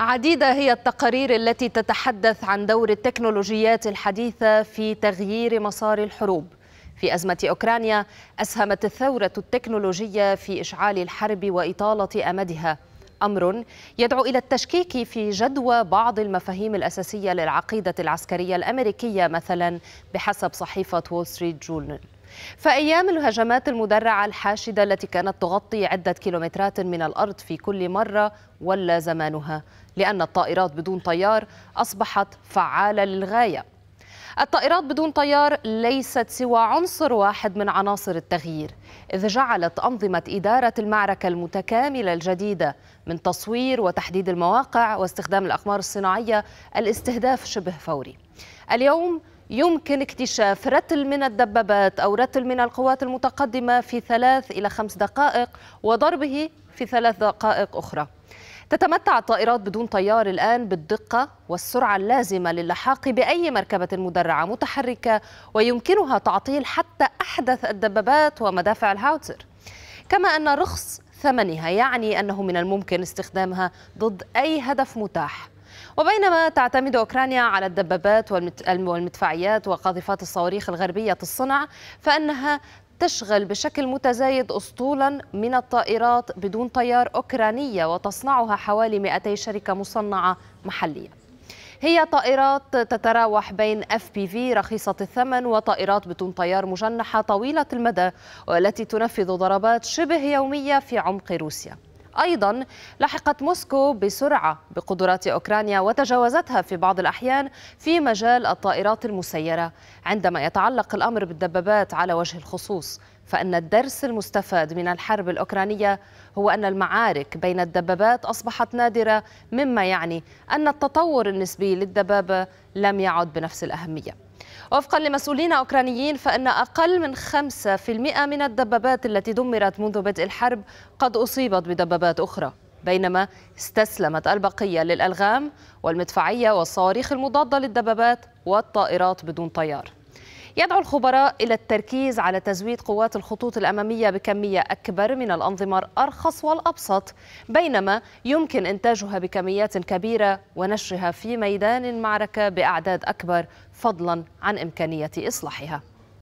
عديدة هي التقارير التي تتحدث عن دور التكنولوجيات الحديثة في تغيير مسار الحروب في أزمة أوكرانيا أسهمت الثورة التكنولوجية في إشعال الحرب وإطالة أمدها امر يدعو الى التشكيك في جدوى بعض المفاهيم الاساسيه للعقيده العسكريه الامريكيه مثلا بحسب صحيفه وول ستريت جورنال فأيام الهجمات المدرعة الحاشدة التي كانت تغطي عدة كيلومترات من الأرض في كل مرة ولا زمانها لأن الطائرات بدون طيار أصبحت فعالة للغاية الطائرات بدون طيار ليست سوى عنصر واحد من عناصر التغيير إذ جعلت أنظمة إدارة المعركة المتكاملة الجديدة من تصوير وتحديد المواقع واستخدام الأقمار الصناعية الاستهداف شبه فوري اليوم يمكن اكتشاف رتل من الدبابات أو رتل من القوات المتقدمة في ثلاث إلى خمس دقائق وضربه في ثلاث دقائق أخرى تتمتع الطائرات بدون طيار الآن بالدقة والسرعة اللازمة للحاق بأي مركبة مدرعة متحركة ويمكنها تعطيل حتى أحدث الدبابات ومدافع الهاوتر كما أن رخص ثمنها يعني أنه من الممكن استخدامها ضد أي هدف متاح وبينما تعتمد أوكرانيا على الدبابات والمدفعيات وقاذفات الصواريخ الغربية الصنع فإنها تشغل بشكل متزايد أسطولا من الطائرات بدون طيار أوكرانية وتصنعها حوالي 200 شركة مصنعة محلية هي طائرات تتراوح بين اف بي في رخيصة الثمن وطائرات بدون طيار مجنحة طويلة المدى والتي تنفذ ضربات شبه يومية في عمق روسيا أيضا لحقت موسكو بسرعة بقدرات أوكرانيا وتجاوزتها في بعض الأحيان في مجال الطائرات المسيرة عندما يتعلق الأمر بالدبابات على وجه الخصوص فإن الدرس المستفاد من الحرب الأوكرانية هو أن المعارك بين الدبابات أصبحت نادرة مما يعني أن التطور النسبي للدبابة لم يعد بنفس الأهمية وفقا لمسؤولين أوكرانيين فإن أقل من 5% من الدبابات التي دمرت منذ بدء الحرب قد أصيبت بدبابات أخرى بينما استسلمت البقية للألغام والمدفعية والصواريخ المضادة للدبابات والطائرات بدون طيار يدعو الخبراء إلى التركيز على تزويد قوات الخطوط الأمامية بكمية أكبر من الأنظمة الأرخص والأبسط بينما يمكن إنتاجها بكميات كبيرة ونشرها في ميدان المعركة بأعداد أكبر فضلا عن إمكانية إصلاحها